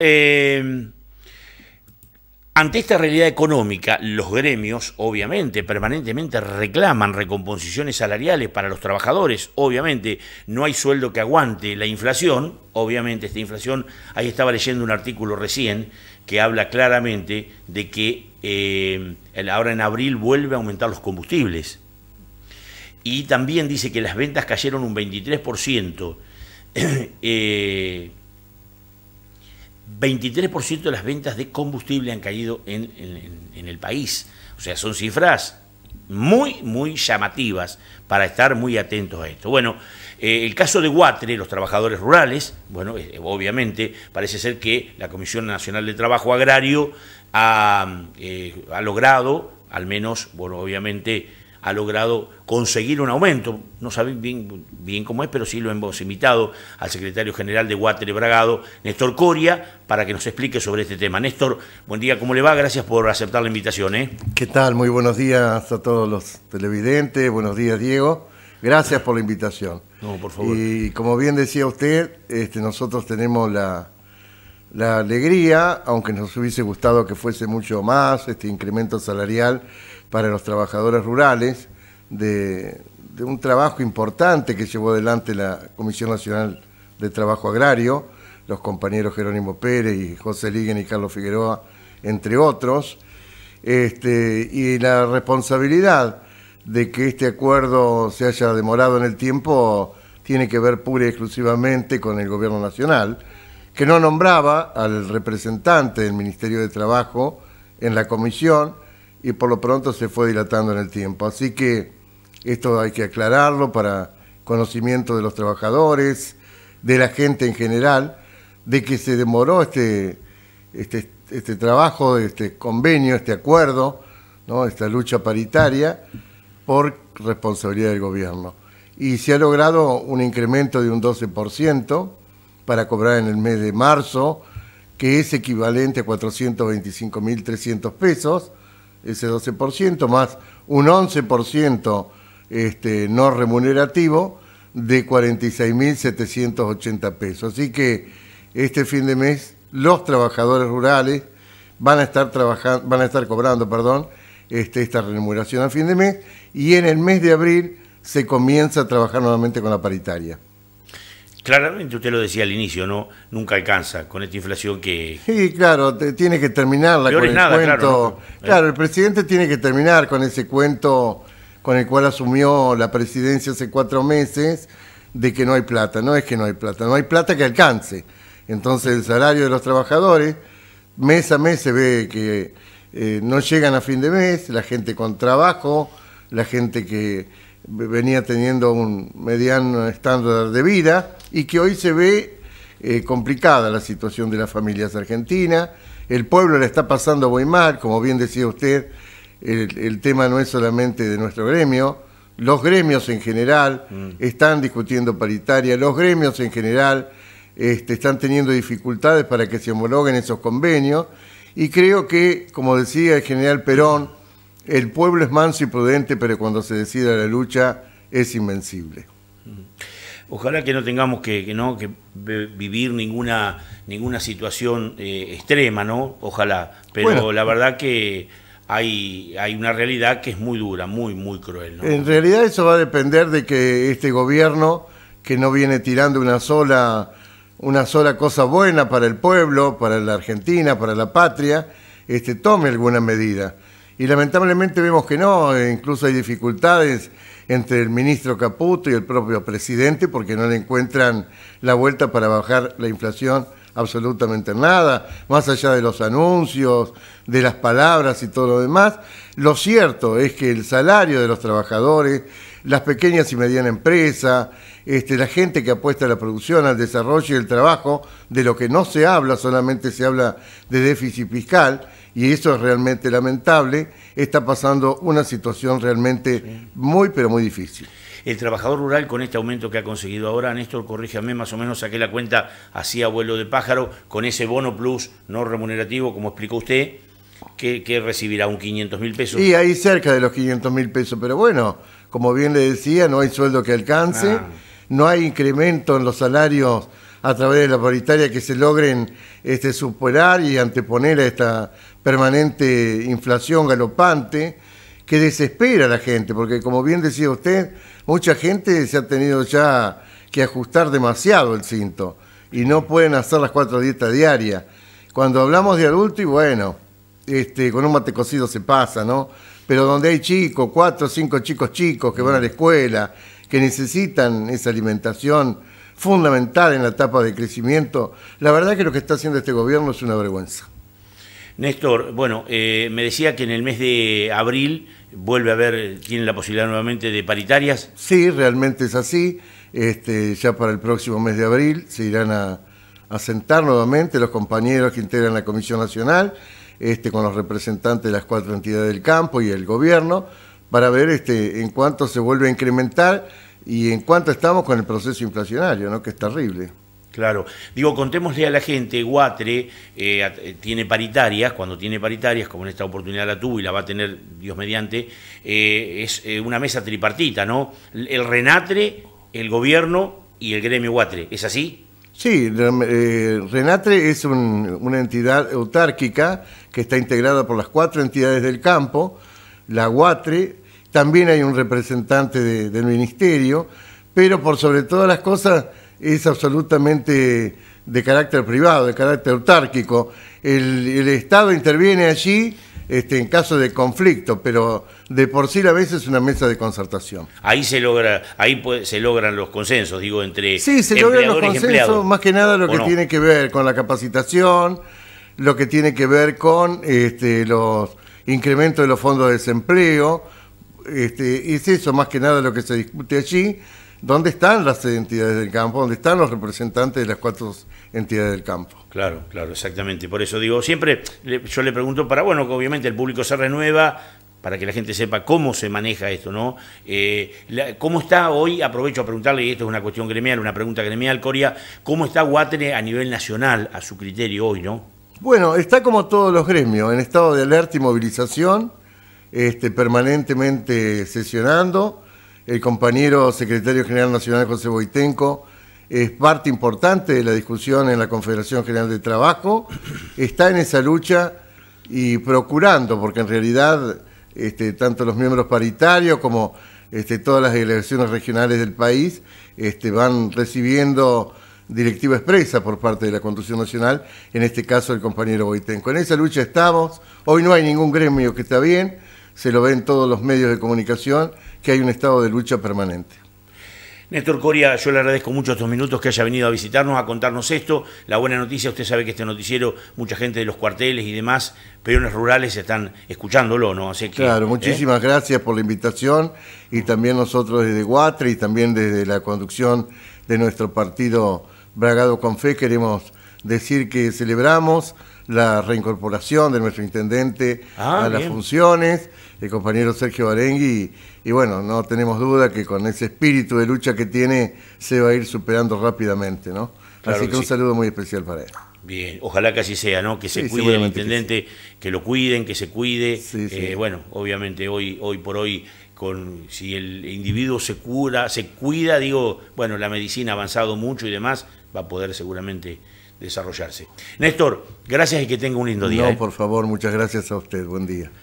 Eh, ante esta realidad económica, los gremios, obviamente, permanentemente reclaman recomposiciones salariales para los trabajadores. Obviamente, no hay sueldo que aguante la inflación. Obviamente, esta inflación, ahí estaba leyendo un artículo recién que habla claramente de que em, ahora en abril vuelve a aumentar los combustibles. Y también dice que las ventas cayeron un 23%. eh, 23% de las ventas de combustible han caído en, el país. O sea, son cifras muy, muy llamativas para estar muy atentos a esto. Bueno, eh, el caso de Guatre, los trabajadores rurales, bueno, eh, obviamente parece ser que la Comisión Nacional de Trabajo Agrario ha eh, logrado, al menos, bueno, obviamente, ha logrado conseguir un aumento, no sabéis bien, bien cómo es, pero sí lo hemos invitado al secretario general de Water Bragado, Néstor Coria, para que nos explique sobre este tema. Néstor, buen día, ¿cómo le va? Gracias por aceptar la invitación. ¿eh? ¿Qué tal? Muy buenos días a todos los televidentes, buenos días Diego, gracias por la invitación. No, por favor. Y como bien decía usted, este, nosotros tenemos la, la alegría, aunque nos hubiese gustado que fuese mucho más, este incremento salarial, para los trabajadores rurales, de, un trabajo importante que llevó adelante la Comisión Nacional de Trabajo Agrario, los compañeros Jerónimo Pérez y José Liguen y Carlos Figueroa, entre otros, este, y la responsabilidad de que este acuerdo se haya demorado en el tiempo tiene que ver pura y exclusivamente con el gobierno nacional, que no nombraba al representante del Ministerio de Trabajo en la comisión, y por lo pronto se fue dilatando en el tiempo. Así que esto hay que aclararlo para conocimiento de los trabajadores, de la gente en general, de que se demoró este, este, este trabajo, este convenio, este acuerdo, ¿no? esta lucha paritaria por responsabilidad del gobierno. Y se ha logrado un incremento de un 12% para cobrar en el mes de marzo, que es equivalente a 425.300 pesos ese 12%, más un 11% este, no remunerativo de 46.780 pesos. Así que este fin de mes los trabajadores rurales van a estar van a estar cobrando, perdón, este, esta remuneración a fin de mes y en el mes de abril se comienza a trabajar nuevamente con la paritaria. Claramente usted lo decía al inicio, ¿no? Nunca alcanza con esta inflación que... Sí, claro, tiene que terminar la con el cuento. Claro, el presidente tiene que terminar con ese cuento con el cual asumió la presidencia hace cuatro meses de que no hay plata. No es que no hay plata, no hay plata que alcance. Entonces el salario de los trabajadores, mes a mes se ve que eh, no llegan a fin de mes, la gente con trabajo, la gente que venía teniendo un mediano estándar de vida y que hoy se ve eh, complicada la situación de las familias argentinas. El pueblo la está pasando muy mal, como bien decía usted, el, tema no es solamente de nuestro gremio, los gremios en general mm. están discutiendo paritaria, los gremios en general este, están teniendo dificultades para que se homologuen esos convenios y creo que, como decía el general Perón, el pueblo es manso y prudente, pero cuando se decide la lucha es invencible. Mm. Ojalá que no tengamos que, ¿no? que vivir ninguna, ninguna situación eh, extrema, ¿no? Ojalá. Pero la verdad que hay, hay una realidad que es muy dura, muy, muy cruel. En realidad eso va a depender de que este gobierno, que no viene tirando una sola, una sola cosa buena para el pueblo, para la Argentina, para la patria, este, tome alguna medida. Y lamentablemente vemos que no, incluso hay dificultades entre el ministro Caputo y el propio presidente porque no le encuentran la vuelta para bajar la inflación absolutamente nada, más allá de los anuncios, de las palabras y todo lo demás. Lo cierto es que el salario de los trabajadores las pequeñas y medianas empresas, este, la gente que apuesta a la producción, al desarrollo y el trabajo, de lo que no se habla, solamente se habla de déficit fiscal, y eso es realmente lamentable, está pasando una situación realmente muy, pero muy difícil. El trabajador rural con este aumento que ha conseguido ahora, Néstor, corrígeme más o menos saqué la cuenta, así vuelo de pájaro, con ese bono plus no remunerativo, como explicó usted, que, que recibirá un 500 mil pesos. y ahí cerca de los 500 mil pesos, pero bueno, como bien le decía, no hay sueldo que alcance, ah. no hay incremento en los salarios a través de la paritaria que se logren este, superar y anteponer a esta permanente inflación galopante que desespera a la gente, porque como bien decía usted, mucha gente se ha tenido ya que ajustar demasiado el cinto y no pueden hacer las cuatro dietas diarias. Cuando hablamos de adulto y bueno, este, con un mate cocido se pasa, ¿no? pero donde hay chicos, cuatro o cinco chicos chicos que van a la escuela, que necesitan esa alimentación fundamental en la etapa de crecimiento, la verdad que lo que está haciendo este gobierno es una vergüenza. Néstor, bueno, eh, me decía que en el mes de abril vuelve a haber, tiene la posibilidad nuevamente de paritarias. Sí, realmente es así. Este, ya para el próximo mes de abril se irán a, a sentar nuevamente los compañeros que integran la Comisión Nacional este, con los representantes de las cuatro entidades del campo y el gobierno, para ver este, en cuánto se vuelve a incrementar y en cuánto estamos con el proceso inflacionario, ¿no? que es terrible. Claro, digo, contémosle a la gente, Guatre eh, eh, tiene paritarias, cuando tiene paritarias, como en esta oportunidad la tuvo y la va a tener Dios mediante, eh, es una mesa tripartita, ¿no? El Renatre, el gobierno y el gremio Guatre, ¿es así? Sí, eh, Renatre es una entidad autárquica que está integrada por las cuatro entidades del campo, la UATRE, también hay un representante del ministerio, pero por sobre todas las cosas es absolutamente de carácter privado, de carácter autárquico. el Estado interviene allí este, en caso de conflicto, pero de por sí a veces es una mesa de concertación. Ahí se logra, ahí se logran los consensos, digo, entre sí, se logran los consensos, más que nada lo que tiene que ver con la capacitación, lo que tiene que ver con este, los incrementos de los fondos de desempleo este, es eso más que nada lo que se discute allí, dónde están las entidades del campo, dónde están los representantes de las cuatro entidades del campo. Claro, claro, exactamente. Por eso digo, siempre yo le pregunto para, bueno, que obviamente el público se renueva, para que la gente sepa cómo se maneja esto, ¿no? Eh, ¿Cómo está hoy? Aprovecho a preguntarle, y esto es una cuestión gremial, una pregunta gremial, Coria, ¿cómo está Guatene a nivel nacional, a su criterio hoy, ¿no? Bueno, está como todos los gremios, en estado de alerta y movilización este, permanentemente sesionando. El compañero secretario general nacional José Boitenco es parte importante de la discusión en la Confederación General de Trabajo, está en esa lucha y procurando, porque en realidad este, tanto los miembros paritarios como este, todas las delegaciones regionales del país este, van recibiendo directiva expresa por parte de la Constitución Nacional, en este caso el compañero Boitenco. En esa lucha estamos, hoy no hay ningún gremio que está bien, se lo ve en todos los medios de comunicación, que hay un estado de lucha permanente. Néstor Coria, yo le agradezco mucho estos minutos que haya venido a visitarnos, a contarnos esto. La buena noticia, usted sabe que este noticiero, mucha gente de los cuarteles y demás, peones rurales, están escuchándolo, ¿no? Así que, claro, muchísimas ¿eh? gracias por la invitación y también nosotros desde Guatre y también desde la conducción de nuestro partido Bragado con Fe queremos decir que celebramos la reincorporación de nuestro intendente ah, a las funciones, el compañero Sergio varengui y, bueno, no tenemos duda que con ese espíritu de lucha que tiene se va a ir superando rápidamente, ¿no? así que, un saludo muy especial para él. Bien, ojalá que así sea, ¿no? Que se cuide el intendente, que, lo cuiden, que se cuide. Eh, bueno, obviamente hoy, hoy por hoy con si el individuo se cura, se cuida, digo, bueno, la medicina ha avanzado mucho y demás, va a poder seguramente desarrollarse. Néstor, gracias y que tenga un lindo día. No, ¿eh? por favor, muchas gracias a usted. Buen día.